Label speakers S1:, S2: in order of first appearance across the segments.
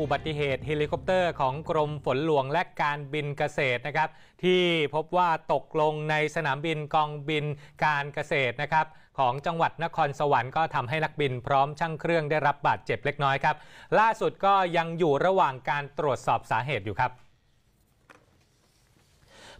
S1: อุบัติเหตุเฮลิคอปเตอร์ของกรมฝนหลวงและการบินเกษตรนะครับที่พบว่าตกลงในสนามบินกองบินการเกษตรนะครับของจังหวัดนครสวรรค์ก็ทำให้นักบินพร้อม ช่างเครื่องได้รับบาดเจ็บเล็กน้อยครับ ล่าสุดก็ยังอยู่ระหว่างการตรวจสอบสาเหตุอยู่ครับ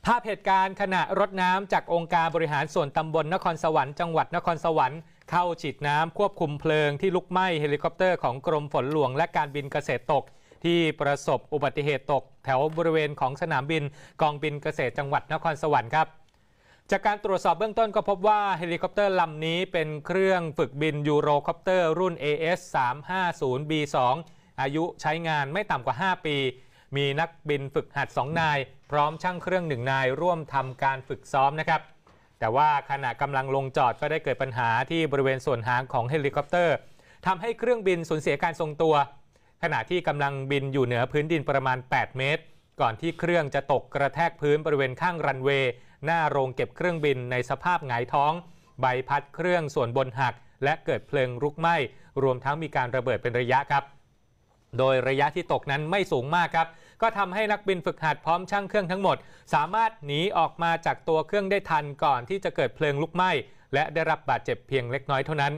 S1: ภาพเหตุการณ์ขณะรถน้ำจากองค์การบริหารส่วนตำบลนครสวรรค์จังหวัดนครสวรรค์เข้าฉีดน้ำควบคุมเพลิงที่ลุกไหม้เฮลิคอปเตอร์ของกรมฝนหลวงและการบินเกษตรตก ที่ประสบอุบัติเหตุตก แถวบริเวณของสนามบินกองบินเกษตรจังหวัดนครสวรรค์ครับ จากการตรวจสอบเบื้องต้นก็พบว่าเฮลิคอปเตอร์ลำนี้เป็นเครื่องฝึกบินยูโรคอปเตอร์ รุ่น AS 350 B2 อายุใช้งานไม่ต่ำกว่า 5 ปี มีนักบินฝึกหัด 2 นาย พร้อมช่างเครื่องหนึ่งนายร่วมทำการฝึกซ้อมนะครับแต่ว่าขณะกำลังลงจอดก็ได้เกิดปัญหาที่บริเวณส่วนหางของเฮลิคอปเตอร์ทำให้เครื่องบินสูญเสียการทรงตัว ขณะที่กำลังบินอยู่เหนือพื้นดินประมาณ 8 เมตร ก่อนที่เครื่องจะตกกระแทกพื้นบริเวณข้างรันเวย์ หน้าโรงเก็บเครื่องบินในสภาพหงายท้อง ใบพัดเครื่องส่วนบนหักและเกิดเพลิงลุกไหม้รวมทั้งมีการระเบิดเป็นระยะครับโดยระยะที่ตกนั้นไม่สูงมากครับ ก็ทำให้นักบินฝึกหัดพร้อมช่างเครื่องทั้งหมด สามารถหนีออกมาจากตัวเครื่องได้ทันก่อนที่จะเกิดเพลิงลุกไหม้และได้รับบาดเจ็บเพียงเล็กน้อยเท่านั้น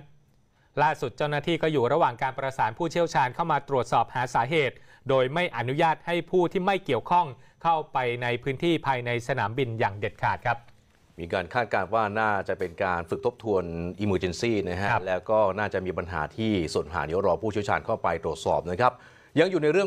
S1: ล่าสุดเจ้าหน้าที่ก็อยู่ระหว่างการประสานผู้เชี่ยวชาญเข้ามาตรวจสอบหาสาเหตุ โดยไม่อนุญาตให้ผู้ที่ไม่เกี่ยวข้องเข้าไปในพื้นที่ภายในสนามบินอย่างเด็ดขาดครับ
S2: มีการคาดการณ์ว่าน่าจะเป็นการฝึกทบทวน Emergency นะฮะแล้วก็น่าจะมีปัญหาที่ส่วนหาเดี๋ยวรอผู้เชี่ยวชาญเข้าไปตรวจสอบนะครับยังอยู่ในเรื่อง